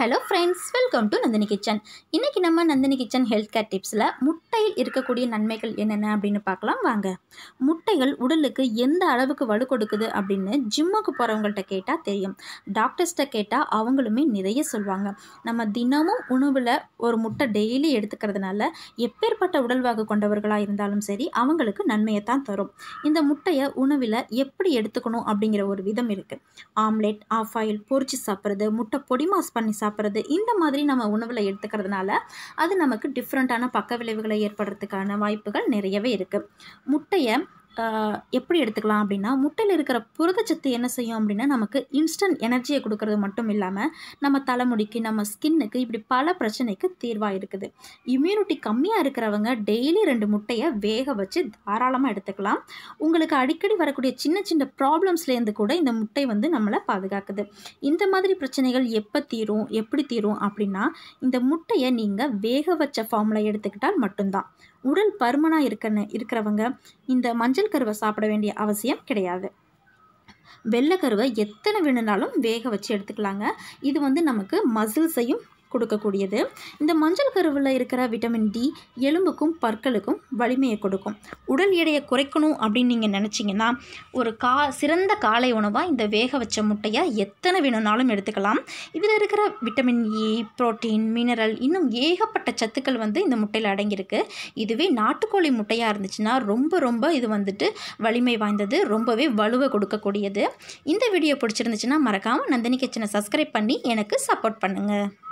hello friends welcome to Nandini kitchen இன்றைக்கி நம்ம Nandini kitchen health care டிப்ஸில் முட்டையில் இருக்கக்கூடிய நன்மைகள் என்னென்ன அப்படின்னு பார்க்கலாம் வாங்க முட்டைகள் உடலுக்கு எந்த அளவுக்கு வலு கொடுக்குது அப்படின்னு ஜிம்முக்கு போகிறவங்கள்ட்ட கேட்டால் தெரியும் டாக்டர்ஸ்கிட்ட கேட்டால் அவங்களுமே நிறைய சொல்லுவாங்க நம்ம தினமும் உணவில் ஒரு முட்டை டெய்லி எடுத்துக்கிறதுனால எப்பேற்பட்ட உடல்வாகு கொண்டவர்களாக இருந்தாலும் சரி அவங்களுக்கு நன்மையை தான் தரும் இந்த முட்டையை உணவில் எப்படி எடுத்துக்கணும் அப்படிங்கிற ஒரு விதம் இருக்குது ஆம்லேட் ஆஃப் ஆயில் பொறிச்சு சாப்பிட்றது முட்டை பொடிமாஸ் பண்ணி சாப்பிட்றது இந்த மாதிரி நம்ம உணவில் எடுத்துக்கிறதுனால அது நமக்கு டிஃப்ரெண்ட்டான பக்க விளைவுகளை ஏற்படுறதுக்கான வாய்ப்புகள் நிறையவே இருக்குது முட்டையை எப்படி எடுத்துக்கலாம் அப்படின்னா முட்டையில் இருக்கிற புரதச்சத்து என்ன செய்யும் அப்படின்னா நமக்கு இன்ஸ்டன்ட் எனர்ஜியை கொடுக்கறது மட்டும் இல்லாமல் நம்ம தலைமுடிக்கு நம்ம ஸ்கின்னுக்கு இப்படி பல பிரச்சனைக்கு தீர்வாக இருக்குது இம்யூனிட்டி கம்மியாக இருக்கிறவங்க டெய்லி ரெண்டு முட்டையை வேக வச்சு தாராளமாக எடுத்துக்கலாம் உங்களுக்கு அடிக்கடி வரக்கூடிய சின்ன சின்ன ப்ராப்ளம்ஸ்லேருந்து கூட இந்த முட்டை வந்து நம்மளை பாதுகாக்குது இந்த மாதிரி பிரச்சனைகள் எப்போ தீரும் எப்படி தீரும் அப்படின்னா இந்த முட்டையை நீங்கள் வேக வச்ச ஃபார்மில் எடுத்துக்கிட்டால் மட்டும்தான் உடல் பருமனாக இருக்கன இருக்கிறவங்க இந்த மஞ்சள் மஞ்சள் கருவை சாப்பிட வேண்டிய அவசியம் கிடையாது வெள்ளைக்கருவை எத்தனை வேணுனாலும் வேக வச்சு எடுத்துக்கலாங்க இது வந்து நமக்கு மசில்ஸையும் கொடுக்கக்கூடியது இந்த மஞ்சள் கருவில் இருக்கிற விட்டமின் டி எலும்புக்கும் பற்களுக்கும் வலிமையை கொடுக்கும் உடல் எடையை குறைக்கணும் அப்படின்னு நீங்கள் நினச்சிங்கன்னா ஒரு கா சிறந்த காலை உணவாக இந்த வேக வச்ச முட்டையை எத்தனை வேணும்னாலும் எடுத்துக்கலாம் இதில் இருக்கிற விட்டமின் இ புரோட்டீன் மினரல் இன்னும் ஏகப்பட்ட சத்துக்கள் வந்து இந்த முட்டையில் அடங்கியிருக்கு இதுவே நாட்டுக்கோழி முட்டையாக இருந்துச்சுன்னா ரொம்ப ரொம்ப இது வந்துட்டு வலிமை வாய்ந்தது ரொம்பவே வலுவை கொடுக்கக்கூடியது இந்த வீடியோ பிடிச்சிருந்துச்சுன்னா மறக்காமல் நந்தினி கிச்சனை சப்ஸ்கிரைப் பண்ணி எனக்கு சப்போர்ட் பண்ணுங்கள்